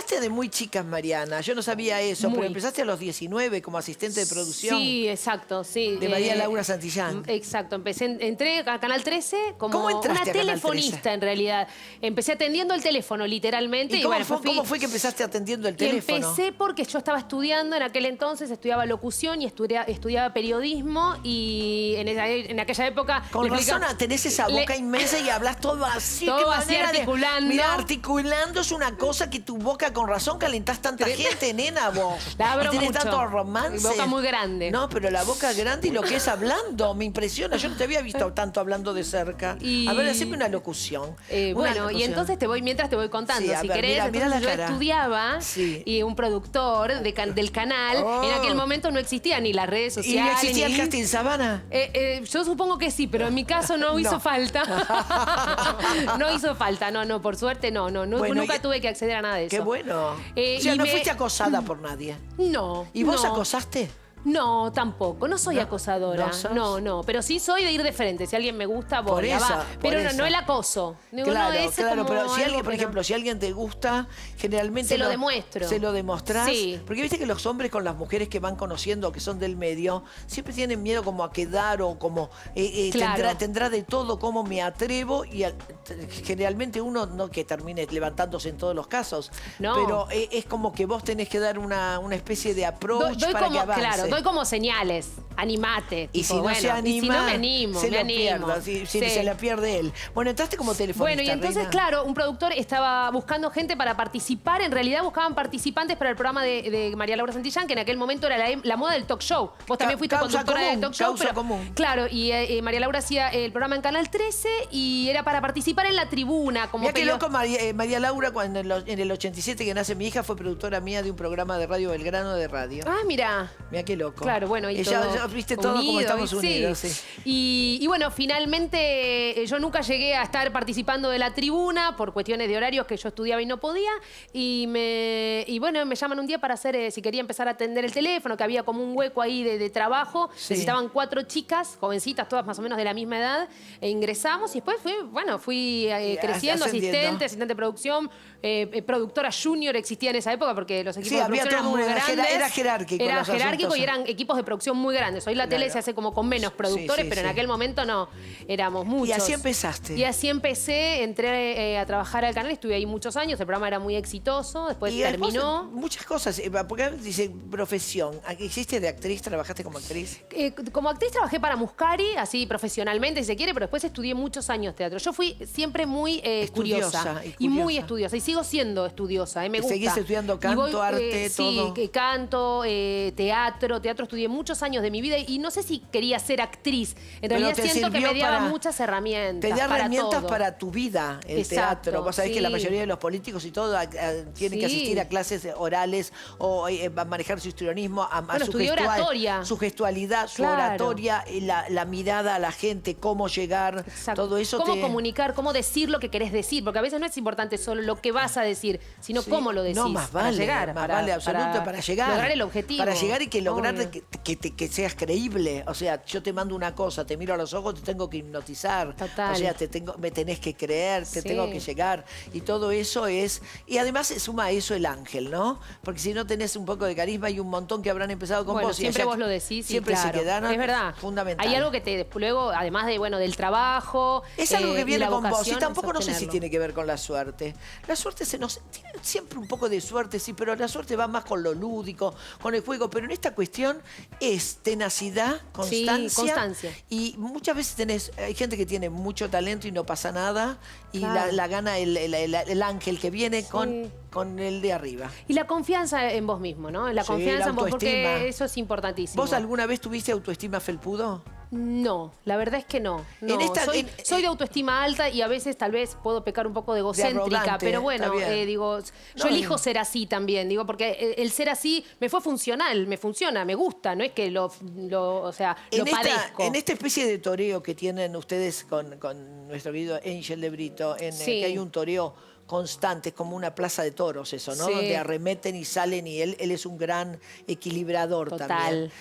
empezaste de muy chicas, Mariana. Yo no sabía eso, pero empezaste a los 19 como asistente de producción. Sí, exacto, sí. De María eh, Laura Santillán. Mm, exacto, empecé, entré a Canal 13 como una telefonista en realidad. Empecé atendiendo el teléfono, literalmente. cómo, fue, que empezaste atendiendo el teléfono? Empecé porque yo estaba estudiando en aquel entonces, estudiaba locución y estudiaba periodismo y en, aquella época... Con razón tenés esa boca inmensa y hablas todo así. Todo así articulando. Mira, articulando es una cosa que tu boca con razón calentás tanta gente, nena, vos. La y tanto Boca muy grande. No, pero la boca grande y lo que es hablando me impresiona. Yo no te había visto tanto hablando de cerca. Y... A ver, una locución. Eh, bueno, y entonces te voy, mientras te voy contando, si querés. yo estudiaba y un productor del canal. En oh. aquel momento no existía ni las redes sociales. ¿Y no existía el casting Sabana? Eh, eh, yo supongo que sí, pero en mi caso no, hizo falta. no hizo falta, no, no, por suerte no, no. nunca tuve que acceder a nada de eso no o sea, no fuiste acosada por nadie. No. ¿Y vos acosaste? No, tampoco. No soy acosadora. No, no, Pero sí soy de ir de frente. Si alguien me gusta, voy. Por eso. Pero no, no el acoso. claro, claro. Pero si alguien, por ejemplo, si alguien te gusta, generalmente. Se lo, demuestro. Se lo demostrás. Sí. Porque viste que los hombres con las mujeres que van conociendo, que son del medio, siempre tienen miedo como a quedar o como. Eh, eh, tendrá, de todo como me atrevo. Y generalmente uno no que termine levantándose en todos los casos. Pero eh, es como que vos tenés que dar una, especie de approach para que avance doy como señales. Animate. y si no se anima, si no me animo, se me si, se la pierde él. Bueno, entraste como teléfono Bueno, y entonces, claro, un productor estaba buscando gente para participar. En realidad buscaban participantes para el programa de, María Laura Santillán, que en aquel momento era la, moda del talk show. Vos también fuiste productora del talk show. Pero, común. Claro, y eh, eh, María Laura hacía el programa en Canal 13 y era para participar en la tribuna. Como Mirá loco eh, María, Laura, cuando en, el 87 que nace mi hija, fue productora mía de un programa de Radio Belgrano de radio. Ah, mira. Mira qué Claro, bueno, y ya, viste todo como estamos unidos. Y, bueno, finalmente eh, yo nunca llegué a estar participando de la tribuna por cuestiones de horarios que yo estudiaba y no podía. Y, me, bueno, me llaman un día para hacer, eh, si quería empezar a atender el teléfono, que había como un hueco ahí de, trabajo. Necesitaban cuatro chicas, jovencitas, todas más o menos de la misma edad. E ingresamos y después fui, bueno, fui eh, creciendo, asistente, asistente de producción, productora junior existía en esa época porque los equipos de producción eran muy grandes. Era jerárquico. Era jerárquico eran equipos de producción muy grandes. Hoy la tele se hace como con menos productores, pero en aquel momento no, éramos muchos. Y así empezaste. Y así empecé, entré eh, a trabajar al canal, estuve ahí muchos años, el programa era muy exitoso, después terminó. muchas cosas, eh, porque dice profesión, ¿hiciste de actriz, trabajaste como actriz? Eh, como actriz trabajé para Muscari, así profesionalmente si se quiere, pero después estudié muchos años teatro. Yo fui siempre muy eh, curiosa, y muy estudiosa y sigo siendo estudiosa, me gusta. ¿Seguís estudiando canto, arte, todo? Sí, canto, teatro, teatro, estudié muchos años de mi vida y no sé si quería ser actriz. entonces siento que me daba muchas herramientas. Te herramientas para tu vida el teatro. Vos sabés que la mayoría de los políticos y todo tiene ah, ah, tienen que asistir a clases orales o eh, eh, manejar su histrionismo, a, su, gestualidad, su oratoria, eh, la, mirada a la gente, cómo llegar, todo eso. Cómo comunicar, cómo decir lo que querés decir, porque a veces no es importante solo lo que vas a decir, sino cómo lo decís. No, más vale, para llegar, más vale, absoluto, para, llegar. Lograr el objetivo. Para llegar y que lograr que, seas creíble. O sea, yo te mando una cosa, te miro a los ojos, te tengo que hipnotizar. O sea, te tengo, me tenés que creer, te tengo que llegar. Y todo eso es. Y además se suma a eso el ángel, ¿no? Porque si no tenés un poco de carisma y un montón que habrán empezado con vos. Siempre vos lo decís. Siempre se quedan Es verdad. Hay algo que te. Luego, además de, bueno, del trabajo. Es algo que eh, viene con vos. Y tampoco no sé si tiene que ver con la suerte. La suerte se nos. Tiene siempre un poco de suerte, sí, pero la suerte va más con lo lúdico, con el juego. Pero en esta cuestión es tenacidad, constancia, Y muchas veces tenés, hay gente que tiene mucho talento y no pasa nada, y la, gana el, ángel que viene con, con el de arriba. Y la confianza en vos mismo, ¿no? La confianza en vos, porque eso es importantísimo. ¿Vos alguna vez tuviste autoestima felpudo? No, la verdad es que no. soy, de autoestima alta y a veces tal vez puedo pecar un poco de egocéntrica, pero bueno, eh, digo, yo elijo ser así también, digo, porque el ser así me fue funcional, me funciona, me gusta, no es que lo, lo o sea, en esta, En esta especie de toreo que tienen ustedes con, nuestro querido Angel de Brito, en que hay un toreo constante, es como una plaza de toros eso, ¿no? Donde arremeten y salen y él, él es un gran equilibrador Total. también.